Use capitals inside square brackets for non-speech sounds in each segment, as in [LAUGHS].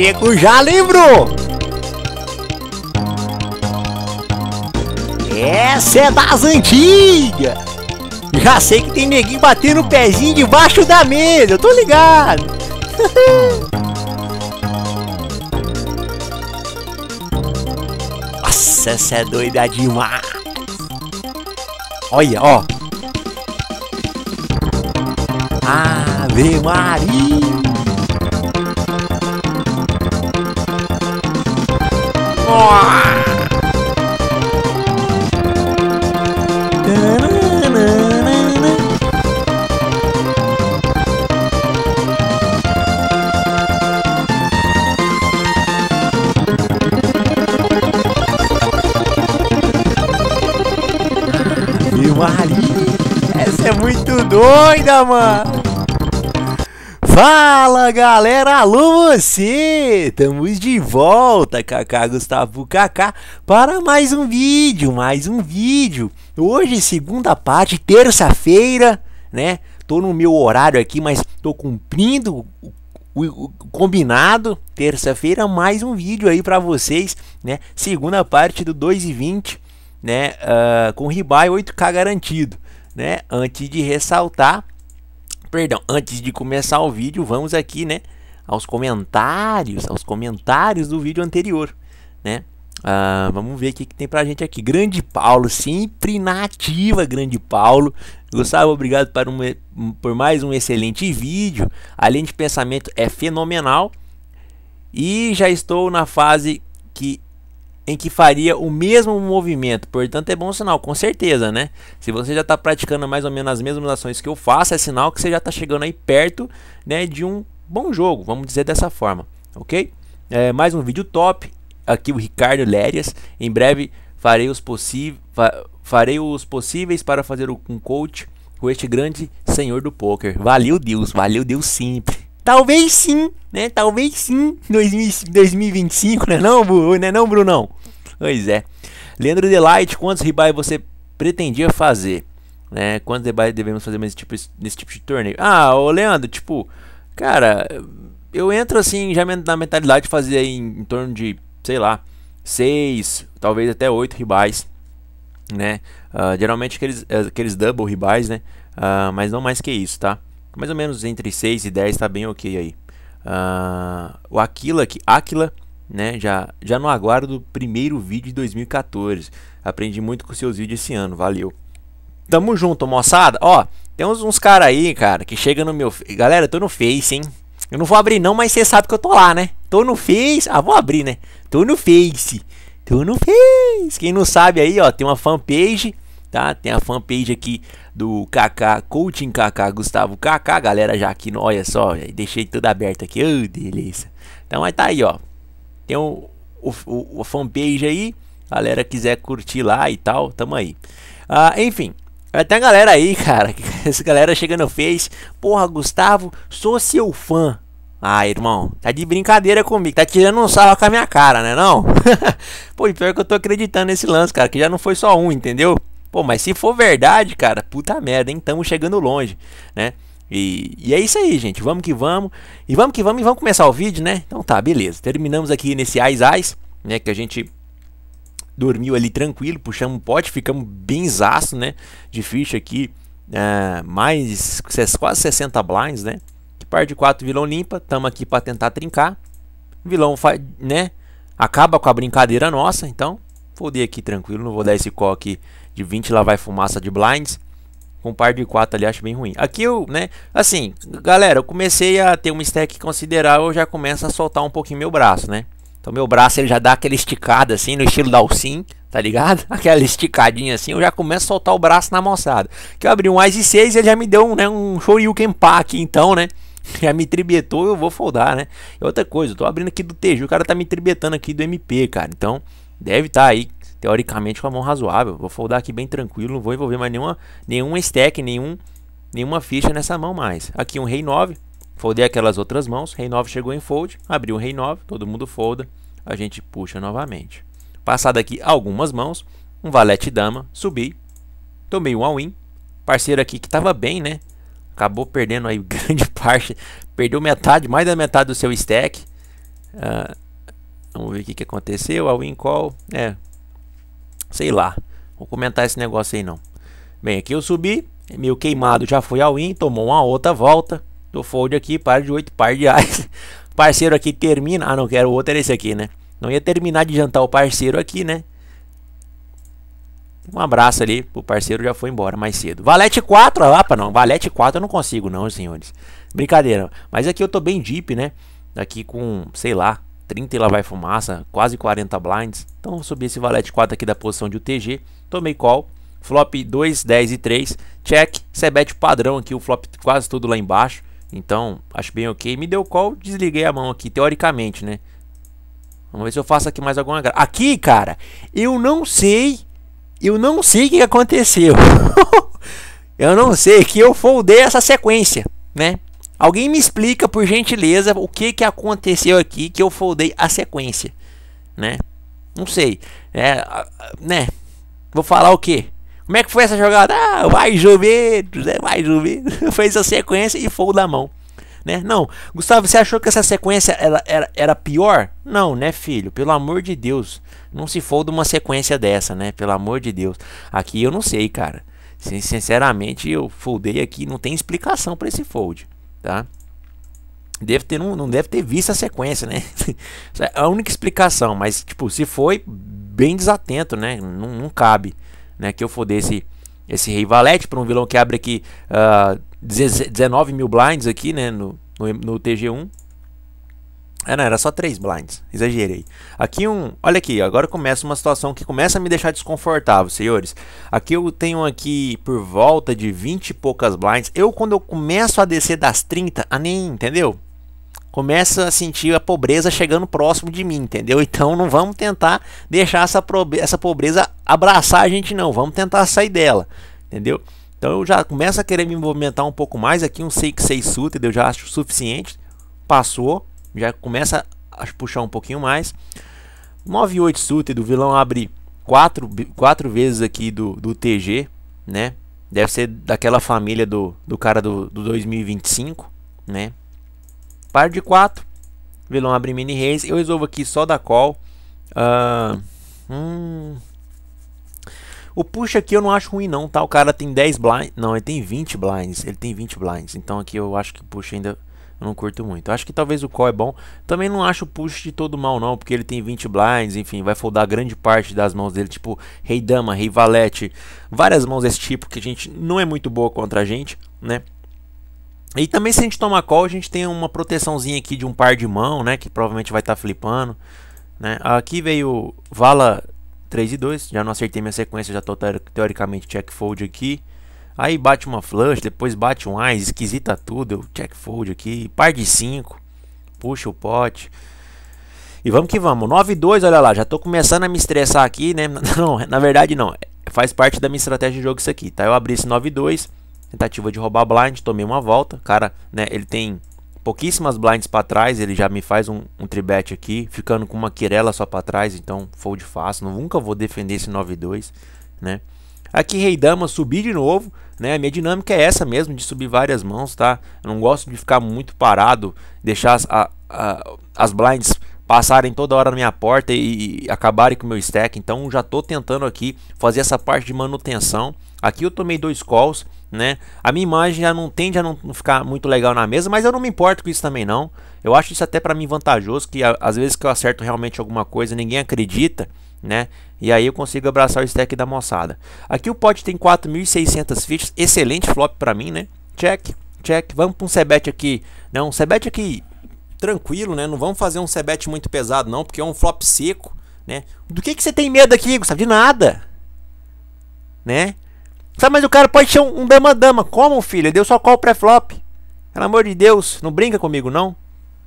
nego já lembrou. Essa é das antigas. Já sei que tem neguinho batendo o pezinho debaixo da mesa, eu tô ligado. [LAUGHS] Nossa, essa é doida demais. Olha, ó. Ave Maria. Meu ali, essa é muito doida, mano. Fala galera, alô você! Estamos de volta, Kaká Gustavo Kaká, para mais um vídeo, mais um vídeo. Hoje, segunda parte, terça-feira, né? Tô no meu horário aqui, mas tô cumprindo o, o, o combinado. Terça-feira, mais um vídeo aí para vocês, né? Segunda parte do 2 e 20, né? Uh, com ribai 8K garantido, né? Antes de ressaltar Perdão, antes de começar o vídeo, vamos aqui, né, aos comentários, aos comentários do vídeo anterior, né? Ah, vamos ver o que, tem pra gente aqui. Grande Paulo, sempre na ativa, Grande Paulo. Gustavo, obrigado por, um, por mais um excelente vídeo. além de pensamento é fenomenal. E já estou na fase que em que faria o mesmo movimento. Portanto, é bom sinal, com certeza, né? Se você já está praticando mais ou menos as mesmas ações que eu faço, é sinal que você já está chegando aí perto né, de um bom jogo, vamos dizer dessa forma, ok? É, mais um vídeo top, aqui o Ricardo Lérias, em breve farei os, fa farei os possíveis para fazer um coach com este grande senhor do poker. Valeu Deus, valeu Deus sempre! Talvez sim, né? Talvez sim, 2025, né não, né não, Brunão? É pois é. Leandro Delight, quantos ribais você pretendia fazer? Né? Quantos ribais devemos fazer nesse tipo, nesse tipo de torneio? Ah, ô Leandro, tipo, cara, eu entro assim já na mentalidade de fazer em, em torno de, sei lá, seis talvez até oito ribais, né? Uh, geralmente aqueles, eh, aqueles double ribais, né? Uh, mas não mais que isso, tá? mais ou menos entre 6 e 10 tá bem ok aí. Uh, o Aquila, que Aquila, né, já, já no aguardo do primeiro vídeo de 2014. Aprendi muito com seus vídeos esse ano, valeu. Tamo junto, moçada. Ó, tem uns, uns caras aí, cara, que chega no meu... Galera, tô no Face, hein. Eu não vou abrir não, mas você sabe que eu tô lá, né? Tô no Face... Ah, vou abrir, né? Tô no Face. Tô no Face. Quem não sabe aí, ó, tem uma fanpage tá? Tem a fanpage aqui do KK, Coaching KK, Gustavo KK, galera já aqui, olha só, deixei tudo aberto aqui, oh, delícia. Então mas tá aí, ó, tem o, o, o fanpage aí, galera quiser curtir lá e tal, tamo aí. Ah, enfim, até a galera aí, [LAUGHS] cara, essa galera chega no Face, porra, Gustavo, sou seu fã. Ah, irmão, tá de brincadeira comigo, tá tirando um sarro com a minha cara, né não? [LAUGHS] Pô, pior que eu tô acreditando nesse lance, cara, que já não foi só um, entendeu? Pô, mas se for verdade, cara, puta merda, hein? Estamos chegando longe, né? E, e, é isso aí, gente. Vamos que vamos. E vamos que vamos e vamos começar o vídeo, né? Então tá, beleza. Terminamos aqui nesse Ais Ais, né? Que a gente dormiu ali tranquilo, puxamos o pote, ficamos bem zaço, né? De ficha aqui. É, mais quase 60 blinds, né? Que par de 4 vilão limpa. Tamo aqui para tentar trincar. Vilão, faz, né? Acaba com a brincadeira nossa, então. Vou aqui tranquilo, não vou dar esse call aqui de 20 lá vai fumaça de blinds. Com um par de 4 ali, acho bem ruim. Aqui eu, né, assim, galera, eu comecei a ter uma stack considerável, eu já começo a soltar um pouquinho meu braço, né? Então meu braço ele já dá aquela esticada assim, no estilo da Alcim, tá ligado? [LAUGHS] Aquela esticadinha assim, eu já começo a soltar o braço na moçada. Que eu abri um Ice 6 ele já me deu um, né, um Shoryuken Pá aqui então, né? [LAUGHS] Já me tribetou, eu vou foldar, né? E outra coisa, eu tô abrindo aqui do TG, o cara tá me tribetando aqui do MP, cara. Então, deve estar tá aí teoricamente, com a mão razoável. Vou foldar aqui bem tranquilo, não vou envolver mais nenhuma, nenhum stack, nenhum, nenhuma ficha nessa mão mais. Aqui um rei 9, foldei aquelas outras mãos, rei 9 chegou em fold, abriu o rei 9, todo mundo folda, a gente puxa novamente. Passado aqui algumas mãos, um valete dama, subi, tomei um all-in, parceiro aqui que estava bem, né? Acabou perdendo aí [LAUGHS] grande parte, perdeu metade, mais da metade do seu stack. Uh, vamos ver o que, que aconteceu, all-in call, é, Sei lá. Vou comentar esse negócio aí não. Bem, aqui eu subi. É meio queimado já foi ao in. Tomou uma outra volta. Do fold aqui. Par de 8, par de ás. [LAUGHS] Parceiro aqui termina. Ah, não quero o outro. Era esse aqui, né? Não ia terminar de jantar o parceiro aqui, né? Um abraço ali, o parceiro já foi embora mais cedo. Valete 4, opa, não, Valete 4 eu não consigo não, senhores. Brincadeira. Mas aqui eu tô bem deep, né? Aqui com, sei lá, 30 e lá vai fumaça, quase 40 blinds. Então eu subi esse valete 4 aqui da posição de UTG, tomei call, flop 2, 10 e 3, check, sebete padrão aqui, o flop quase tudo lá embaixo. Então, acho bem ok. Me deu call, desliguei a mão aqui, teoricamente, né? Vamos ver se eu faço aqui mais alguma graça. Aqui, cara, eu não sei. Eu não sei o que aconteceu. [LAUGHS] eu não sei que eu foldei essa sequência, né? Alguém me explica, por gentileza, o que, que aconteceu aqui que eu foldei a sequência, né? Não sei, é, né? Vou falar o quê? Como é que foi essa jogada? Ah, vai chover, vai né? [LAUGHS] Fez a sequência e folda a mão. Né? Não, Gustavo, você achou que essa sequência era, era, era pior? Não, né, filho? Pelo amor de Deus. Não se folda uma sequência dessa, né? Pelo amor de Deus. Aqui eu não sei, cara. Sinceramente, eu foldei aqui. Não tem explicação para esse fold tá? Deve ter, não, não deve ter visto a sequência, né? [LAUGHS] é a única explicação, mas tipo, se foi bem desatento, né? Não, não cabe, né? Que eu for desse esse rei valete para um vilão que abre aqui uh, ah, 19 mil blinds aqui, né? No, no, no TG1. É, não, era só três blinds. Exagerei. Aqui um. Olha aqui, agora começa uma situação que começa a me deixar desconfortável, senhores. Aqui eu tenho aqui por volta de 20 e poucas blinds. Eu, quando eu começo a descer das 30, a nem, entendeu? Começa a sentir a pobreza chegando próximo de mim, entendeu? [LAUGHS] Então não vamos tentar deixar essa, essa pobreza abraçar a gente, não. Vamos tentar sair dela, entendeu? Então eu já começo a querer me movimentar um pouco mais. Aqui um 6-6 suited eu já acho suficiente. Passou já começa a puxar um pouquinho mais. 9-8 suited, o vilão abre 4, 4 vezes aqui do, do TG, né? Deve ser daquela família do, do cara do, do 2025, né? Par de 4, vilão abre mini reis. Eu resolvo aqui só da call. Uh, hum. O push aqui eu não acho ruim não, tá? O cara tem 10 blinds, não, ele tem 20 blinds, ele tem 20 blinds. Então aqui eu acho que o push ainda eu não curto muito. Acho que talvez o call é bom. Também não acho o push de todo mal, não, porque ele tem 20 blinds, enfim, vai foldar grande parte das mãos dele, tipo rei dama, rei valete, várias mãos desse tipo que a gente não é muito boa contra a gente, né? E também se a gente tomar call, a gente tem uma proteçãozinha aqui de um par de mão, né, que provavelmente vai estar tá flipando, né? Aqui veio vala 3 e 2, já não acertei minha sequência, já tô teoricamente check fold aqui. Aí bate uma flush, depois bate um ice, esquisita tudo. Eu check fold aqui, par de 5. Puxa o pote. E vamos que vamos. 9 2, olha lá, já tô começando a me estressar aqui, né? [LAUGHS] Não, na verdade não. Faz parte da minha estratégia de jogo isso aqui, tá? Eu abri esse 9 2, tentativa de roubar blind, tomei uma volta. Cara, né, ele tem pouquíssimas blinds para trás, ele já me faz um, um tribet aqui, ficando com uma quirela só para trás, então fold fácil. Nunca vou defender esse 9 2, né? Aqui rei dama subir de novo, né? A minha dinâmica é essa mesmo, de subir várias mãos, tá? Eu não gosto de ficar muito parado, deixar as, a, a, as blinds passarem toda hora na minha porta e, e acabarem com o meu stack. Então já estou tentando aqui fazer essa parte de manutenção. Aqui eu tomei dois calls, né? A minha imagem já não tende a não ficar muito legal na mesa, mas eu não me importo com isso também não. Eu acho isso até para mim vantajoso, que às vezes que eu acerto realmente alguma coisa, ninguém acredita né? E aí eu consigo abraçar o stack da moçada. Aqui o pot tem 4.600 fichas, excelente flop para mim, né? Check, check. Vamos para um Sebet aqui, né? Um Sebet aqui tranquilo, né? Não vamos fazer um Sebet muito pesado não, porque é um flop seco, né? Do que que você tem medo aqui, Gustavo? De nada, né? Sabe, mas o cara pode ser um, um dama-dama. Como, filho? Deu só qual pré-flop? Pelo amor de Deus, não brinca comigo não,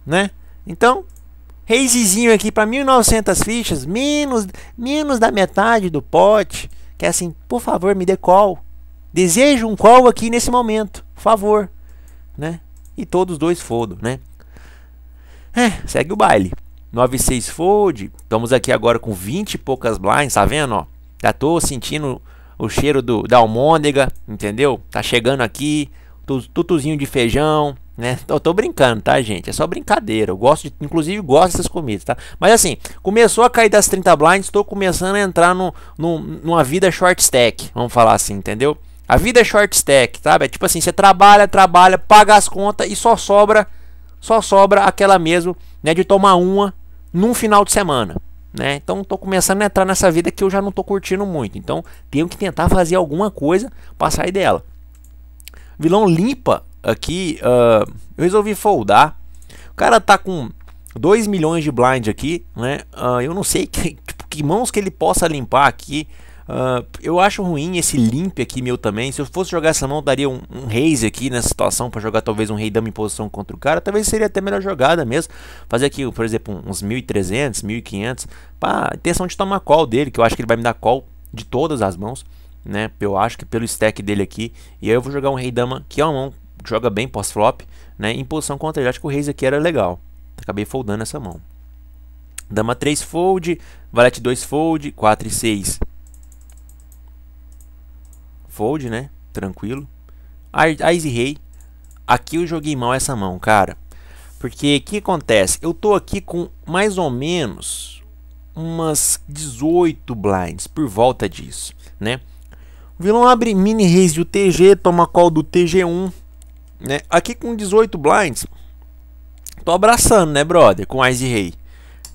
né? Então, Razezinho aqui para 1900 fichas, menos, menos da metade do pote. Que é assim, por favor, me dê call. Desejo um call aqui nesse momento, por favor, né? E todos dois fodo, né? É, segue o baile. 96 fold, estamos aqui agora com 20 e poucas blinds, tá vendo, ó? Já tô sentindo o cheiro do, da almôndega, entendeu? Tá chegando aqui, tutuzinho de feijão, né? Eu tô brincando, tá, gente? É só brincadeira. Eu gosto, de, inclusive, gosto dessas comidas, tá? Mas assim, começou a cair das 30 blinds, tô começando a entrar no, no, numa vida short stack, vamos falar assim, entendeu? A vida é short stack, sabe? É tipo assim, você trabalha, trabalha, paga as contas e só sobra, só sobra aquela mesmo, né, de tomar uma num final de semana. Né? Então tô começando a entrar nessa vida que eu já não tô curtindo muito. Então tenho que tentar fazer alguma coisa para sair dela. Vilão limpa aqui, uh, eu resolvi foldar. O cara tá com 2 milhões de blind aqui, né? Uh, eu não sei [LAUGHS] que, tipo, que, mãos que ele possa limpar aqui. Uh, eu acho ruim esse limp aqui meu também. Se eu fosse jogar essa mão, daria um, um raise aqui nessa situação para jogar talvez um rei dama em posição contra o cara. Talvez seria até melhor jogada mesmo. Fazer aqui, por exemplo, uns 1.300, 1.500. Para intenção de tomar call dele, que eu acho que ele vai me dar call de todas as mãos né? Eu acho que pelo stack dele aqui. E aí eu vou jogar um rei dama, que é uma mão joga bem pós-flop, né? Em posição contra ele, acho que o Reis aqui era legal. Acabei foldando essa mão. Dama 3 fold, valete 2 fold, 4 e 6 fold, né? Tranquilo. Ais e rei. Aqui eu joguei mal essa mão, cara. Porque o que acontece? Eu tô aqui com mais ou menos umas 18 blinds por volta disso, né? O vilão abre mini reis de UTG, toma call do TG1, né? Aqui com 18 blinds, tô abraçando, né, brother, com Ice Rei.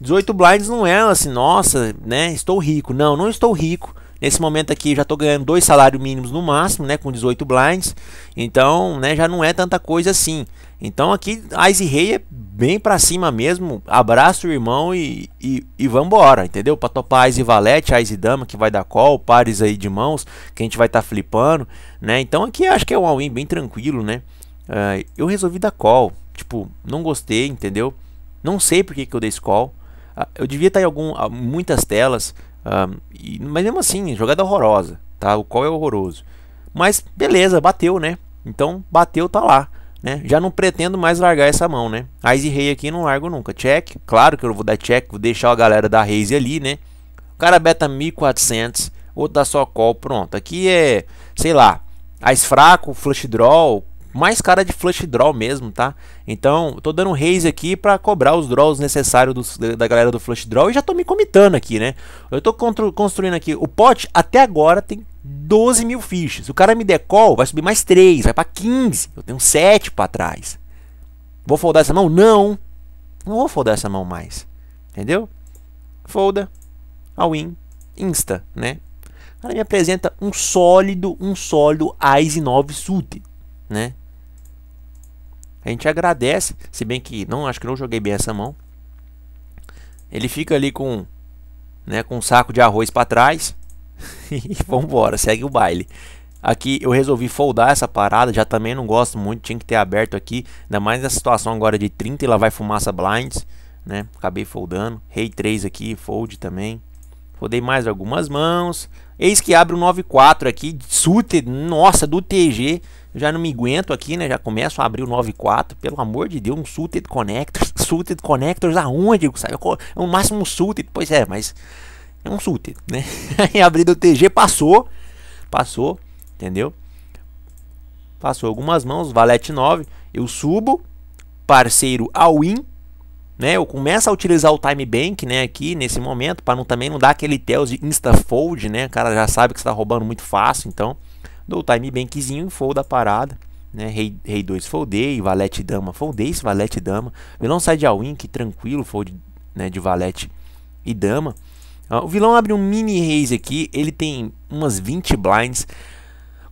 18 blinds não é assim, nossa, né, estou rico. Não, não estou rico. Nesse momento aqui já estou ganhando dois salários mínimos no máximo, né, com 18 blinds. Então, né, já não é tanta coisa assim. Então aqui Ice Rei é bem para cima mesmo. Abraça o irmão e, e, e vambora, entendeu? Para topar Ice Valete, Ice Dama que vai dar call, pares aí de mãos que a gente vai estar tá flipando, né? Então aqui acho que é um all-in bem tranquilo, né? Uh, eu resolvi dar call. Tipo, não gostei, entendeu? Não sei por que, que eu dei esse call. Uh, eu devia estar em algum, ah, muitas telas. Uh, e, mas mesmo assim, jogada horrorosa. Tá? O call é horroroso. Mas beleza, bateu, né? Então bateu, tá lá. Né? Já não pretendo mais largar essa mão, né? Ace e rei aqui não largo nunca. Check, claro que eu vou dar check, vou deixar a galera da raise ali, né? O cara beta 1400, outro dá só call, pronto. Aqui é, sei lá, ice fraco, flush draw, mais cara de flush draw mesmo, tá? Então, tô dando raise aqui para cobrar os draws necessários dos, da galera do flush draw e já tô me comitando aqui, né? Eu tô construindo aqui, o pote até agora tem 12 mil fichas. o cara me decol, vai subir mais 3, vai para 15. Eu tenho 7 para trás. Vou foldar essa mão? Não. Não vou foldar essa mão mais. Entendeu? Folda, all in, insta, né? Ela me apresenta um sólido, um sólido Ice 9 suit, né? A gente agradece, se bem que não acho que não joguei bem essa mão. Ele fica ali com, né, com um saco de arroz para trás [LAUGHS] e vambora, segue o baile. Aqui eu resolvi foldar essa parada, já também não gosto muito, tinha que ter aberto aqui, ainda mais nessa situação agora de 30 e lá vai fumaça blinds, né? Acabei foldando, rei 3 aqui, fold também. Fodei mais algumas mãos. Eis que abre o 9-4 aqui, suited, nossa, do TG já não me aguento aqui, né? Já começo a abrir o 9.4. Pelo amor de Deus, um Sulted Connectors. [LAUGHS] Sulted Connectors aonde? Sabe? É o máximo Sulted. Pois é, mas é um Sulted, né? [LAUGHS] Aí abrindo o TG, passou. Passou, entendeu? Passou algumas mãos, valete 9. Eu subo, parceiro all-in. Né, eu começo a utilizar o time bank, né, aqui nesse momento, para não também não dar aquele tells de insta fold, né? O cara já sabe que está roubando muito fácil, então Dou o time bankzinho e fold a parada. Né? Rei, rei 2 foldei, valete dama foldei esse valete dama. Vilão sai de all-in, que tranquilo, fold né, de valete e dama. Ah, o vilão abre um mini raise aqui, ele tem umas 20 blinds.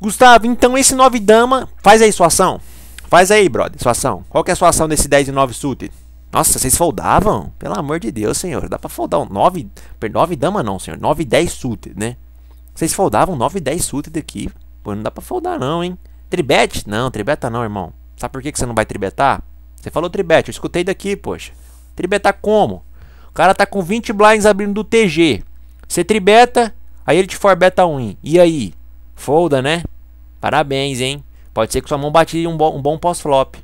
Gustavo, então esse 9 dama, faz aí sua ação. Faz aí, brother, sua ação. Qual que é a sua ação desse 10 e 9 suited? Nossa, vocês foldavam? Pelo amor de Deus, senhor. Dá pra foldar um 9, 9 dama não, senhor. 9 e 10 suited, né? Vocês foldavam 9 e 10 suited aqui. Pô, não dá pra foldar não, hein? Tribet? Não, tribeta não, irmão. Sabe por que, que você não vai tribetar? Você falou tribet, eu escutei daqui, poxa. Tribetar como? O cara tá com 20 blinds abrindo do TG. Você tribeta, aí ele te forbeta, um. E aí? Folda, né? Parabéns, hein? Pode ser que sua mão bate um, bom, um bom pós-flop.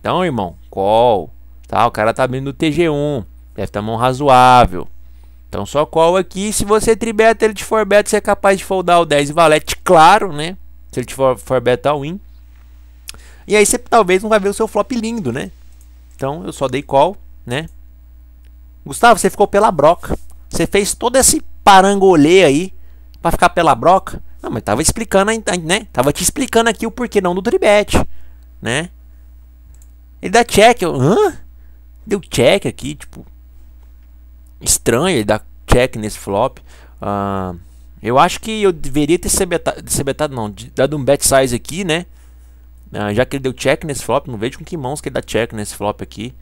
Então, irmão, call. Tá, o cara tá abrindo do TG1. Deve ter tá mão razoável. Então só call aqui. Se você tribeta, ele te forbeta, você é capaz de foldar o 10 e valete, claro, né? Se ele for, for beta win. E aí você talvez não vai ver o seu flop lindo, né? Então eu só dei call, né? Gustavo, você ficou pela broca. Você fez todo esse parangolê aí para ficar pela broca. Não, mas tava explicando, né? Tava te explicando aqui o porquê não do tribet, né? Ele dá check, eu, hã? Deu check aqui, tipo estranho ele dá check nesse flop. Ah, uh... Eu acho que eu deveria ter sebetado, sebetado não, dado um bet size aqui, né? Ah, já que ele deu check nesse flop, não vejo com que mãos que ele dá check nesse flop aqui.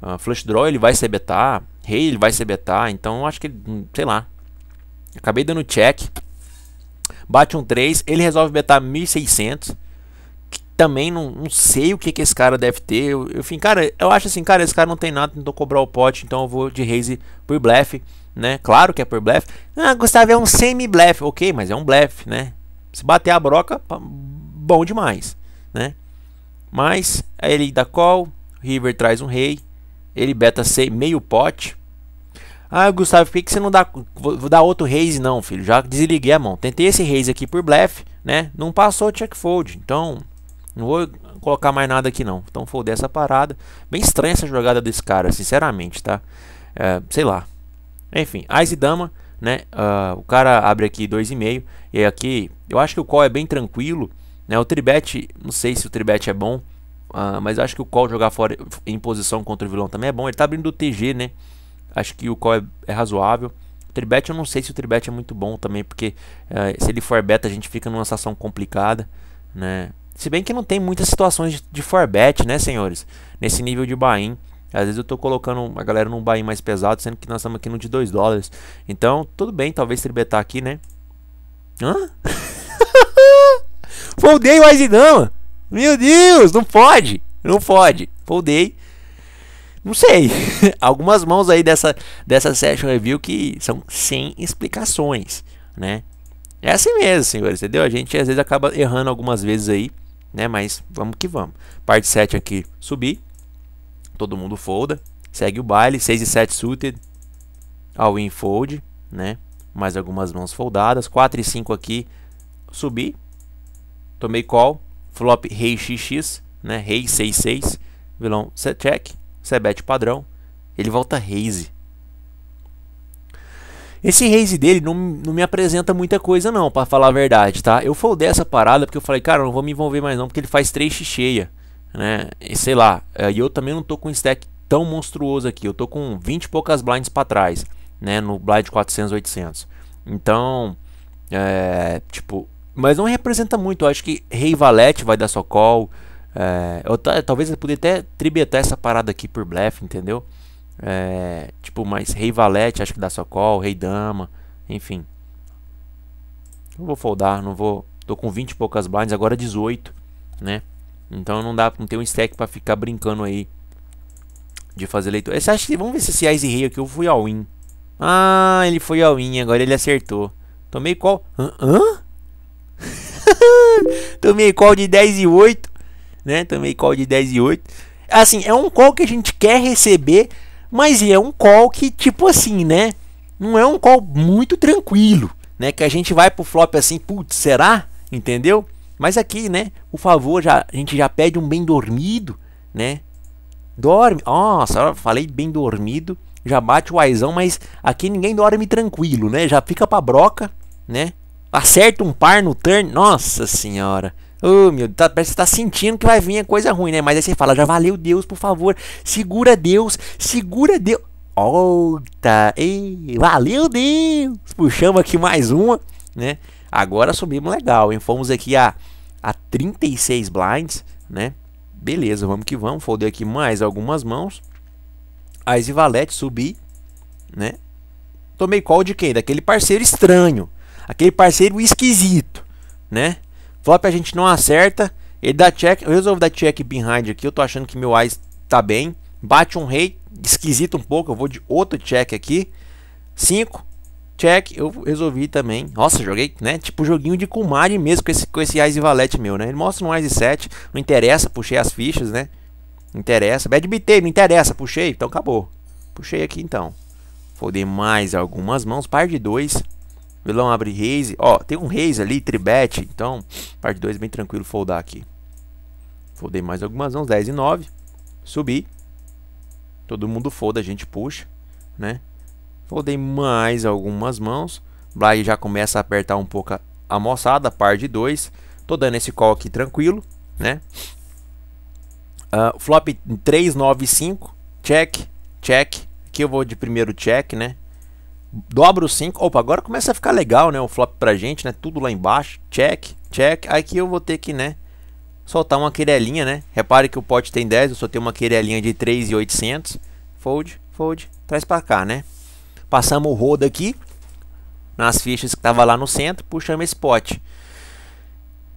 Ah, flush draw ele vai sebetar, rei ele vai sebetar, então eu acho que, ele, hum, sei lá. Acabei dando check. Bate um 3, ele resolve betar 1600. Que também não, não sei o que, que esse cara deve ter. Eu, eu, enfim, cara, eu acho assim, cara, esse cara não tem nada, tentou cobrar o pote, então eu vou de raise por blefe né? Claro que é por blefe. Ah, Gustavo, é um semi-blefe. Ok, mas é um blefe, né? Se bater a broca, bom demais, né? Mas aí é ele dá call, River traz um rei, ele beta C meio pote. Ah, Gustavo, por que, você não dá vou dar outro raise não, filho? Já desliguei a mão. Tentei esse raise aqui por blefe, né? Não passou check fold. Então, não vou colocar mais nada aqui não. Então, foldei essa parada. Bem estranha essa jogada desse cara, sinceramente, tá? É, sei lá. Enfim, Ais Dama, né? Uh, o cara abre aqui 2,5. E aqui, eu acho que o call é bem tranquilo. Né? O tribet, não sei se o tribet é bom. Uh, mas acho que o call jogar fora em posição contra o vilão também é bom. Ele tá abrindo o TG, né? Acho que o call é, é razoável. O tribet, eu não sei se o tribet é muito bom também. Porque uh, se ele for beta, a gente fica numa situação complicada, né? Se bem que não tem muitas situações de, de forbet, né, senhores? Nesse nível de buy-in. Às vezes eu tô colocando a galera num buy mais pesado, sendo que nós estamos aqui no de 2 dólares. Então, tudo bem, talvez tributar aqui, né? Hã? [LAUGHS] Foldei o não Meu Deus, não pode! Não pode! Foldei. Não sei. [LAUGHS] Algumas mãos aí dessa, dessa session review que são sem explicações, né? É assim mesmo, senhores, entendeu? A gente às vezes acaba errando algumas vezes aí, né? Mas vamos que vamos. Parte 7 aqui subir. Todo mundo folda. Segue o baile. 6 e 7 suited. All in fold, né? Mais algumas mãos foldadas. 4 e 5 aqui. Subi. Tomei call. Flop rei xx, né? Rei 6 6. Vilão set check. bet padrão. Ele volta raise. Esse raise dele não, não me apresenta muita coisa não, para falar a verdade, tá? Eu foldei essa parada porque eu falei, cara, não vou me envolver mais não, porque ele faz 3x cheia né? E sei lá, é, e eu também não tô com um stack tão monstruoso aqui, eu tô com 20 e poucas blinds para trás, né, no blind 400, 800. Então, é, tipo, mas não representa muito, eu acho que Rei Valete vai dar só call, é, eu talvez eu poderia até tribetar essa parada aqui por blefe, entendeu? É, tipo, mas Rei Valete acho que dá só call, Rei Dama, enfim. Não vou foldar, não vou. Tô com 20 e poucas blinds, agora 18, né? Então não dá, não tem um stack pra ficar brincando aí de fazer leitura. Esse, acho que, vamos ver se esse Ice Rei aqui eu fui ao in. Ah, ele foi ao in. agora ele acertou. Tomei qual? Hã? Hã? [LAUGHS] Tomei call de 10 e 8, né? Tomei call de 10 e 8. Assim, é um call que a gente quer receber, mas é um call que, tipo assim, né? Não é um call muito tranquilo, né? Que a gente vai pro flop assim, putz, será? Entendeu? Mas aqui, né? O favor já a gente já pede um bem dormido, né? Dorme. Nossa, falei bem dormido, já bate o aizão, mas aqui ninguém dorme tranquilo, né? Já fica pra broca, né? Acerta um par no turn. Nossa senhora. Oh, meu, tá, parece que você tá sentindo que vai vir coisa ruim, né? Mas aí você fala, já valeu Deus, por favor. Segura Deus, segura Deus. Olta, ei, valeu Deus. Puxamos aqui mais uma, né? Agora subimos legal, hein? Fomos aqui a a 36 blinds, né? Beleza, vamos que vamos. Foldei aqui mais algumas mãos. Ais e Valete, subi, né? Tomei call de quem? Daquele parceiro estranho. Aquele parceiro esquisito, né? Flop a gente não acerta. Ele dá check. Eu resolvo dar check behind aqui. Eu tô achando que meu Ais tá bem. Bate um rei, esquisito um pouco. Eu vou de outro check aqui. 5. Check, eu resolvi também. Nossa, joguei, né? Tipo joguinho de Kumari mesmo com esse, com esse Ice Valete meu, né? Ele mostra um Ice 7, não interessa, puxei as fichas, né? Não interessa. Bad BT, não interessa, puxei, então acabou. Puxei aqui então. Foldei mais algumas mãos, par de dois. Vilão abre raise. Ó, tem um raise ali, tribet, então par de dois bem tranquilo foldar aqui. Foldei mais algumas mãos, 10 e 9. Subi. Todo mundo folda, a gente puxa, né? Então dei mais algumas mãos. Bly já começa a apertar um pouco a moçada, par de 2. Tô dando esse call aqui tranquilo, né? Uh, flop 3, 9, 5. Check, check. Aqui eu vou de primeiro check, né? Dobro 5. Opa, agora começa a ficar legal, né? O flop pra gente, né? Tudo lá embaixo. Check, check. Aqui eu vou ter que, né? Soltar uma querelinha, né? Repare que o pote tem 10, eu só tenho uma querelinha de 3,800. e Fold, fold. Traz pra cá, né? Passamos o rodo aqui nas fichas que tava lá no centro, puxamos esse pote.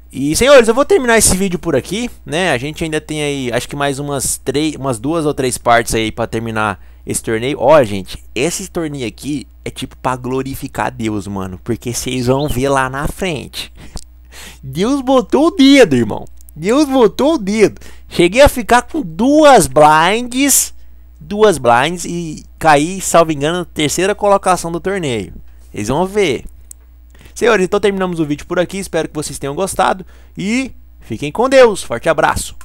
E senhores, eu vou terminar esse vídeo por aqui, né? A gente ainda tem aí, acho que mais umas três, umas duas ou três partes aí para terminar esse torneio. Ó, gente, esse torneio aqui é tipo para glorificar Deus, mano, porque vocês vão ver lá na frente. Deus botou o dedo, irmão. Deus botou o dedo. Cheguei a ficar com duas blinds duas blinds e cair, salvo engano, na terceira colocação do torneio. Vocês vão ver. Senhores, então terminamos o vídeo por aqui. Espero que vocês tenham gostado e fiquem com Deus. Forte abraço.